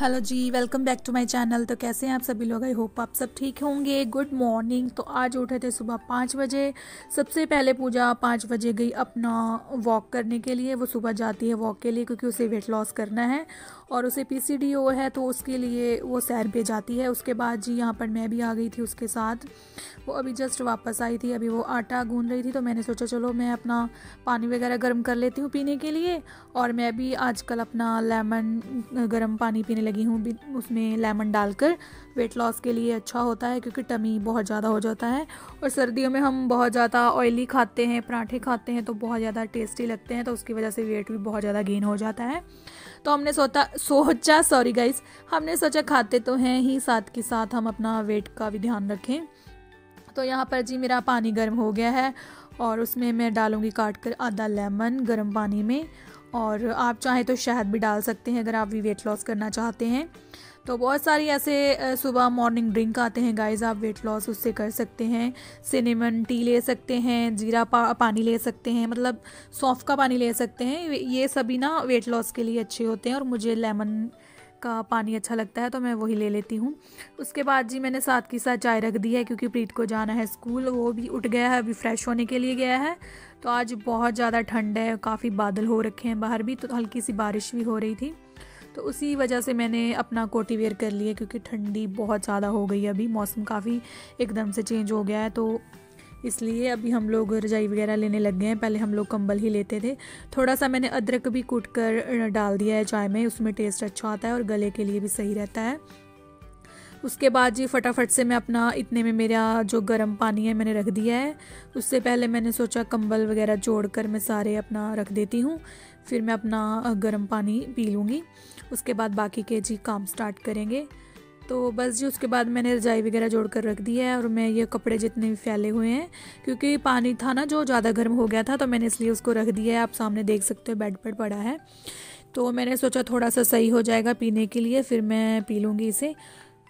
hello जी welcome back to my channel तो कैसे हैं आप सभी लोग आई होप आप सब ठीक होंगे गुड मॉर्निंग तो आज उठे थे सुबह पाँच बजे सबसे पहले पूजा पाँच बजे गई अपना वॉक करने के लिए वो सुबह जाती है वॉक के लिए क्योंकि उसे वेट लॉस करना है और उसे पी है तो उसके लिए वो सैर पे जाती है उसके बाद जी यहाँ पर मैं भी आ गई थी उसके साथ वो अभी जस्ट वापस आई थी अभी वो आटा गून रही थी तो मैंने सोचा चलो मैं अपना पानी वगैरह गर्म कर लेती हूँ पीने के लिए और मैं भी आजकल अपना लेमन गर्म पानी पीने लगी हूँ उसमें लेमन डालकर वेट लॉस के लिए अच्छा होता है क्योंकि टमी बहुत ज़्यादा हो जाता है और सर्दियों में हम बहुत ज़्यादा ऑयली खाते हैं पराठे खाते हैं तो बहुत ज़्यादा टेस्टी लगते हैं तो उसकी वजह से वेट भी बहुत ज़्यादा गेन हो जाता है तो हमने सोचा सोचा सॉरी गाइस हमने सोचा खाते तो हैं ही साथ के साथ हम अपना वेट का भी ध्यान रखें तो यहाँ पर जी मेरा पानी गर्म हो गया है और उसमें मैं डालूँगी काट कर आधा लेमन गर्म पानी में और आप चाहें तो शहद भी डाल सकते हैं अगर आप भी वेट लॉस करना चाहते हैं तो बहुत सारी ऐसे सुबह मॉर्निंग ड्रिंक आते हैं गाइस आप वेट लॉस उससे कर सकते हैं सिनेमन टी ले सकते हैं जीरा पा, पानी ले सकते हैं मतलब सौंफ का पानी ले सकते हैं ये सभी ना वेट लॉस के लिए अच्छे होते हैं और मुझे लेमन का पानी अच्छा लगता है तो मैं वही ले लेती हूँ उसके बाद जी मैंने साथ के साथ चाय रख दी है क्योंकि प्रीत को जाना है स्कूल वो भी उठ गया है अभी फ्रेश होने के लिए गया है तो आज बहुत ज़्यादा ठंड है काफ़ी बादल हो रखे हैं बाहर भी तो हल्की सी बारिश भी हो रही थी तो उसी वजह से मैंने अपना कोटी वेयर कर लिया क्योंकि ठंडी बहुत ज़्यादा हो गई है अभी मौसम काफ़ी एकदम से चेंज हो गया है तो इसलिए अभी हम लोग रजाई वगैरह लेने लग गए हैं पहले हम लोग कंबल ही लेते थे थोड़ा सा मैंने अदरक भी कूट कर डाल दिया है चाय में उसमें टेस्ट अच्छा आता है और गले के लिए भी सही रहता है उसके बाद जी फटाफट से मैं अपना इतने में मेरा जो गर्म पानी है मैंने रख दिया है उससे पहले मैंने सोचा कंबल वगैरह जोड़ कर मैं सारे अपना रख देती हूँ फिर मैं अपना गर्म पानी पी लूँगी उसके बाद बाकी के जी काम स्टार्ट करेंगे तो बस जी उसके बाद मैंने रजाई वगैरह जोड़ कर रख दी है और मैं ये कपड़े जितने भी फैले हुए हैं क्योंकि पानी था ना जो ज़्यादा गर्म हो गया था तो मैंने इसलिए उसको रख दिया है आप सामने देख सकते हो बेड पर पड़ा है तो मैंने सोचा थोड़ा सा सही हो जाएगा पीने के लिए फिर मैं पी लूँगी इसे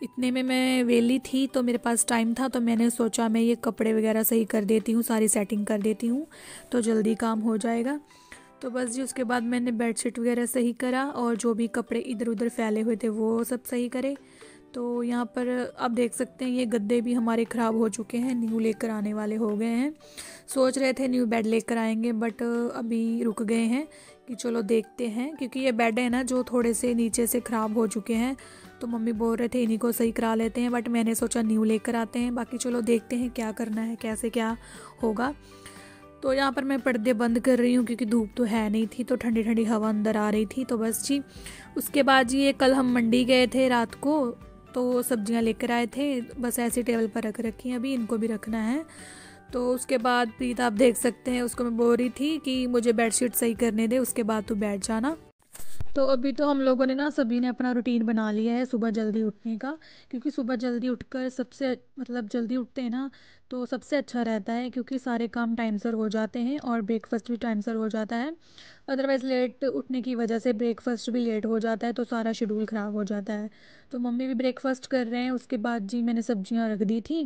इतने में मैं वेली थी तो मेरे पास टाइम था तो मैंने सोचा मैं ये कपड़े वगैरह सही कर देती हूँ सारी सेटिंग कर देती हूँ तो जल्दी काम हो जाएगा तो बस जी उसके बाद मैंने बेडशीट वगैरह सही करा और जो भी कपड़े इधर उधर फैले हुए थे वो सब सही करे तो यहाँ पर आप देख सकते हैं ये गद्दे भी हमारे ख़राब हो चुके हैं न्यू लेकर आने वाले हो गए हैं सोच रहे थे न्यू बेड लेकर आएंगे बट अभी रुक गए हैं कि चलो देखते हैं क्योंकि ये बेड है ना जो थोड़े से नीचे से ख़राब हो चुके हैं तो मम्मी बोल रहे थे इन्हीं को सही करा लेते हैं बट मैंने सोचा न्यू लेकर आते हैं बाकी चलो देखते हैं क्या करना है कैसे क्या होगा तो यहाँ पर मैं पर्दे बंद कर रही हूँ क्योंकि धूप तो है नहीं थी तो ठंडी ठंडी हवा अंदर आ रही थी तो बस जी उसके बाद जी ये कल हम मंडी गए थे रात को तो सब्जियाँ लेकर आए थे बस ऐसी टेबल पर रख रखी हैं अभी इनको भी रखना है तो उसके बाद प्रीत आप देख सकते हैं उसको मैं बोल रही थी कि मुझे बेडशीट सही करने दे उसके बाद तू बैठ जाना तो अभी तो हम लोगों ने ना सभी ने अपना रूटीन बना लिया है सुबह जल्दी उठने का क्योंकि सुबह जल्दी उठकर सबसे मतलब जल्दी उठते हैं ना तो सबसे अच्छा रहता है क्योंकि सारे काम टाइम सर हो जाते हैं और ब्रेकफास्ट भी टाइम सर हो जाता है अदरवाइज़ लेट उठने की वजह से ब्रेकफास्ट भी लेट हो जाता है तो सारा शेड्यूल ख़राब हो जाता है तो मम्मी भी ब्रेकफास्ट कर रहे हैं उसके बाद जी मैंने सब्जियां रख दी थी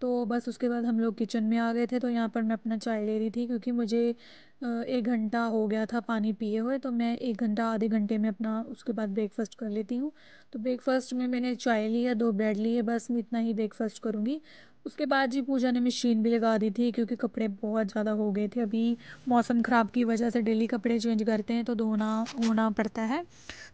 तो बस उसके बाद हम लोग किचन में आ गए थे तो यहाँ पर मैं अपना चाय ले रही थी क्योंकि मुझे एक घंटा हो गया था पानी पिए हुए तो मैं एक घंटा आधे घंटे में अपना उसके बाद ब्रेकफास्ट कर लेती हूँ तो ब्रेकफास्ट में मैंने चाय लिया दो ब्रेड लिए बस मैं इतना ही ब्रेकफास्ट करूँगी उसके बाद जी पूजा ने मशीन भी लगा दी थी क्योंकि कपड़े बहुत ज़्यादा हो गए थे अभी मौसम ख़राब की वजह से डेली कपड़े चेंज करते हैं तो धोना होना पड़ता है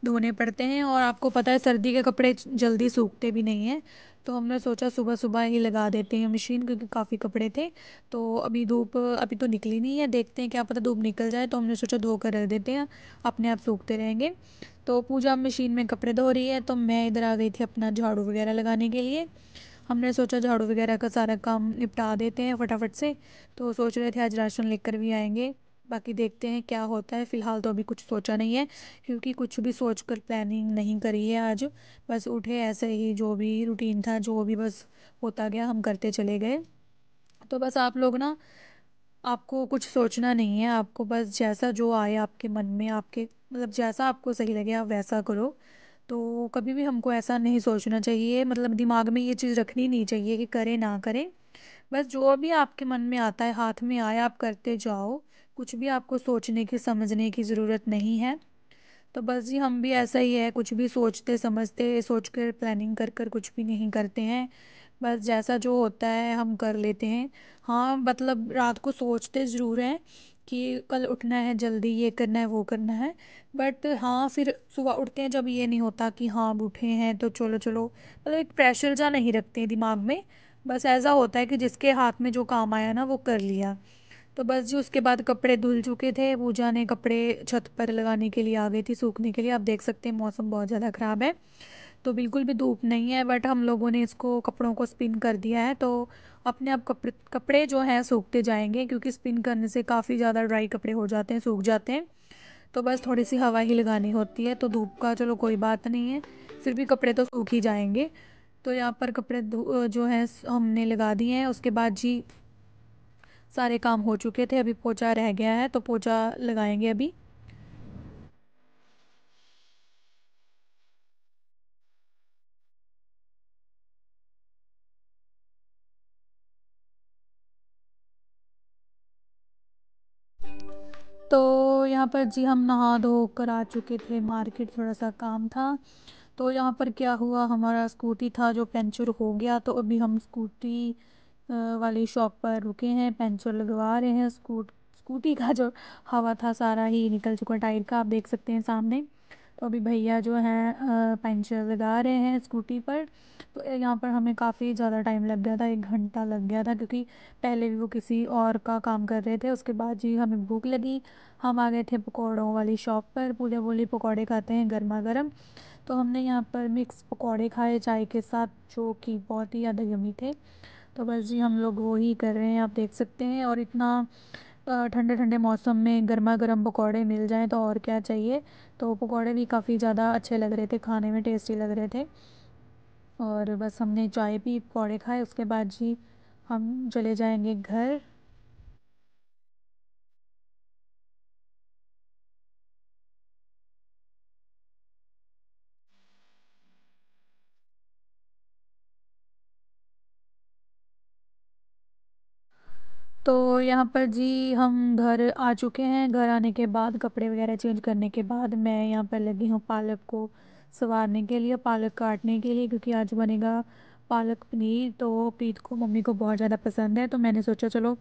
धोने पड़ते हैं और आपको पता है सर्दी के कपड़े जल्दी सूखते भी नहीं हैं तो हमने सोचा सुबह सुबह ही लगा देते हैं मशीन क्योंकि काफ़ी कपड़े थे तो अभी धूप अभी तो निकली नहीं है देखते हैं क्या पता धूप निकल जाए तो हमने सोचा धो कर रख देते हैं अपने आप सूखते रहेंगे तो पूजा मशीन में कपड़े धो रही है तो मैं इधर आ गई थी अपना झाड़ू वगैरह लगाने के लिए हमने सोचा झाड़ू वगैरह का सारा काम निपटा देते हैं फटाफट से तो सोच रहे थे आज राशन लेकर भी आएंगे बाकी देखते हैं क्या होता है फ़िलहाल तो अभी कुछ सोचा नहीं है क्योंकि कुछ भी सोच कर प्लानिंग नहीं करी है आज बस उठे ऐसे ही जो भी रूटीन था जो भी बस होता गया हम करते चले गए तो बस आप लोग ना आपको कुछ सोचना नहीं है आपको बस जैसा जो आए आपके मन में आपके मतलब जैसा आपको सही लगे आप वैसा करो तो कभी भी हमको ऐसा नहीं सोचना चाहिए मतलब दिमाग में ये चीज़ रखनी नहीं चाहिए कि करें ना करें बस जो भी आपके मन में आता है हाथ में आए आप करते जाओ कुछ भी आपको सोचने की समझने की ज़रूरत नहीं है तो बस जी हम भी ऐसा ही है कुछ भी सोचते समझते सोच कर प्लानिंग कर कर कुछ भी नहीं करते हैं बस जैसा जो होता है हम कर लेते हैं हाँ मतलब रात को सोचते ज़रूर हैं कि कल उठना है जल्दी ये करना है वो करना है बट हाँ फिर सुबह उठते हैं जब ये नहीं होता कि हाँ अब उठे हैं तो चलो चलो मतलब एक प्रेशर जा नहीं रखते दिमाग में बस ऐसा होता है कि जिसके हाथ में जो काम आया ना वो कर लिया तो बस जी उसके बाद कपड़े धुल चुके थे पूजा ने कपड़े छत पर लगाने के लिए आ गई थी सूखने के लिए आप देख सकते हैं मौसम बहुत ज़्यादा ख़राब है तो बिल्कुल भी धूप नहीं है बट हम लोगों ने इसको कपड़ों को स्पिन कर दिया है तो अपने आप कपड़े कपड़े जो हैं सूखते जाएंगे क्योंकि स्पिन करने से काफ़ी ज़्यादा ड्राई कपड़े हो जाते हैं सूख जाते हैं तो बस थोड़ी सी हवा ही लगानी होती है तो धूप का चलो कोई बात नहीं है फिर भी कपड़े तो सूख ही जाएंगे तो यहाँ पर कपड़े जो है हमने लगा दिए हैं उसके बाद जी सारे काम हो चुके थे अभी पोचा रह गया है तो पोचा लगाएंगे अभी तो यहाँ पर जी हम नहा धो कर आ चुके थे मार्केट थोड़ा सा काम था तो यहाँ पर क्या हुआ हमारा स्कूटी था जो पंचर हो गया तो अभी हम स्कूटी वाली शॉप पर रुके हैं पेंचर लगवा रहे हैं स्कूट स्कूटी का जो हवा था सारा ही निकल चुका टायर का आप देख सकते हैं सामने तो अभी भैया जो हैं पंचर लगा रहे हैं स्कूटी पर तो यहाँ पर हमें काफ़ी ज़्यादा टाइम लग गया था एक घंटा लग गया था क्योंकि पहले भी वो किसी और का काम कर रहे थे उसके बाद जी हमें भूख लगी हम आ गए थे पकौड़ों वाली शॉप पर पूजा बोली पकौड़े खाते हैं गर्मा गर्म तो हमने यहाँ पर मिक्स पकौड़े खाए चाय के साथ जो कि बहुत ही ज़्यादा यमी थे तो बस जी हम लोग वही कर रहे हैं आप देख सकते हैं और इतना ठंडे ठंडे मौसम में गर्मा गर्म पकौड़े मिल जाएँ तो और क्या चाहिए तो पकौड़े भी काफ़ी ज़्यादा अच्छे लग रहे थे खाने में टेस्टी लग रहे थे और बस हमने चाय पी पकौड़े खाए उसके बाद जी हम चले जाएंगे घर तो यहाँ पर जी हम घर आ चुके हैं घर आने के बाद कपड़े वगैरह चेंज करने के बाद मैं यहाँ पर लगी हूँ पालक को सवारने के लिए पालक काटने के लिए क्योंकि आज बनेगा पालक पनीर तो प्रीत को मम्मी को बहुत ज़्यादा पसंद है तो मैंने सोचा चलो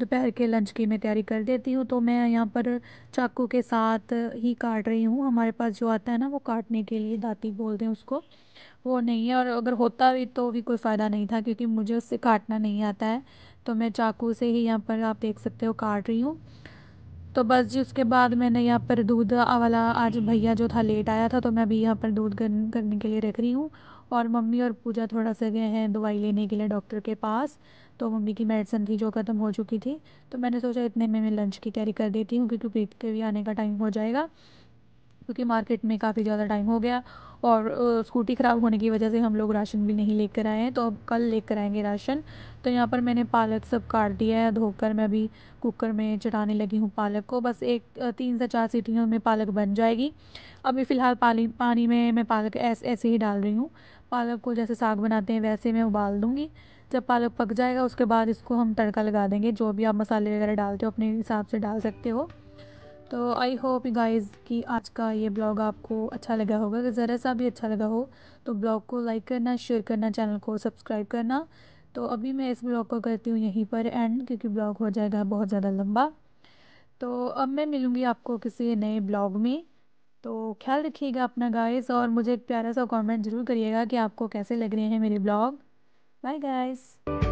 दोपहर के लंच की मैं तैयारी कर देती हूँ तो मैं यहाँ पर चाकू के साथ ही काट रही हूँ हमारे पास जो आता है ना वो काटने के लिए दाती बोलते हैं उसको वो नहीं है और अगर होता भी तो भी कोई फ़ायदा नहीं था क्योंकि मुझे उससे काटना नहीं आता है तो मैं चाकू से ही यहाँ पर आप देख सकते हो काट रही हूँ तो बस जी उसके बाद मैंने यहाँ पर दूध वाला आज भैया जो था लेट आया था तो मैं अभी यहाँ पर दूध गर्म करने के लिए रख रही हूँ और मम्मी और पूजा थोड़ा सा गए हैं दवाई लेने के लिए डॉक्टर के पास तो मम्मी की मेडिसिन थी जो ख़त्म हो चुकी थी तो मैंने सोचा इतने में मैं लंच की तैयारी कर देती हूँ क्योंकि प्रीत के भी आने का टाइम हो जाएगा क्योंकि मार्केट में काफ़ी ज़्यादा टाइम हो गया और स्कूटी ख़राब होने की वजह से हम लोग राशन भी नहीं लेकर आए हैं तो अब कल लेकर आएंगे राशन तो यहाँ पर मैंने पालक सब काट दिया है धोकर मैं अभी कुकर में चटाने लगी हूँ पालक को बस एक तीन से चार सीटियों में पालक बन जाएगी अभी फ़िलहाल पानी पानी में मैं पालक ऐसे ऐसे ही डाल रही हूँ पालक को जैसे साग बनाते हैं वैसे मैं उबाल दूँगी जब पालक पक जाएगा उसके बाद इसको हम तड़का लगा देंगे जो भी आप मसाले वगैरह डालते हो अपने हिसाब से डाल सकते हो तो आई होप गाइस कि आज का ये ब्लॉग आपको अच्छा लगा होगा अगर ज़रा सा भी अच्छा लगा हो तो ब्लॉग को लाइक करना शेयर करना चैनल को सब्सक्राइब करना तो अभी मैं इस ब्लॉग को करती हूँ यहीं पर एंड क्योंकि ब्लॉग हो जाएगा बहुत ज़्यादा लंबा तो अब मैं मिलूँगी आपको किसी नए ब्लॉग में तो ख्याल रखिएगा अपना गाइस और मुझे एक प्यारा सा कमेंट ज़रूर करिएगा कि आपको कैसे लग रहे हैं मेरे ब्लॉग बाय गाइज़